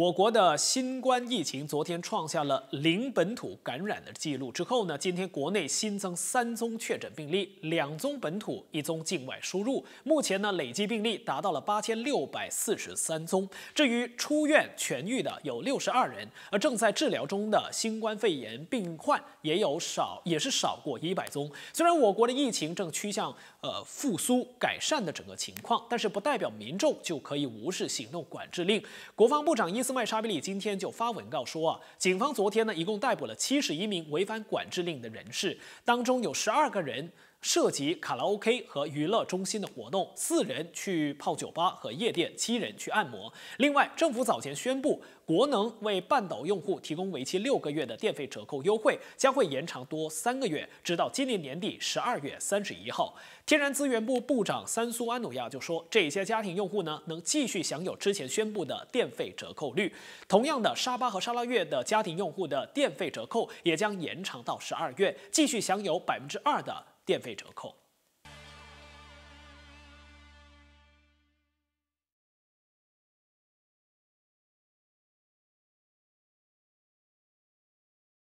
我国的新冠疫情昨天创下了零本土感染的记录之后呢，今天国内新增三宗确诊病例，两宗本土，一宗境外输入。目前呢，累计病例达到了八千六百四十三宗。至于出院痊愈的有六十二人，而正在治疗中的新冠肺炎病患也有少，也是少过一百宗。虽然我国的疫情正趋向呃复苏改善的整个情况，但是不代表民众就可以无视行动管制令。国防部长伊。斯麦沙比利今天就发文告说啊，警方昨天呢一共逮捕了七十一名违反管制令的人士，当中有十二个人。涉及卡拉 OK 和娱乐中心的活动，四人去泡酒吧和夜店，七人去按摩。另外，政府早前宣布，国能为半岛用户提供为期六个月的电费折扣优惠，将会延长多三个月，直到今年年底十二月三十一号。自然资源部部长三苏安努亚就说，这些家庭用户呢，能继续享有之前宣布的电费折扣率。同样的，沙巴和沙拉越的家庭用户的电费折扣也将延长到十二月，继续享有百分之二的。电费折扣。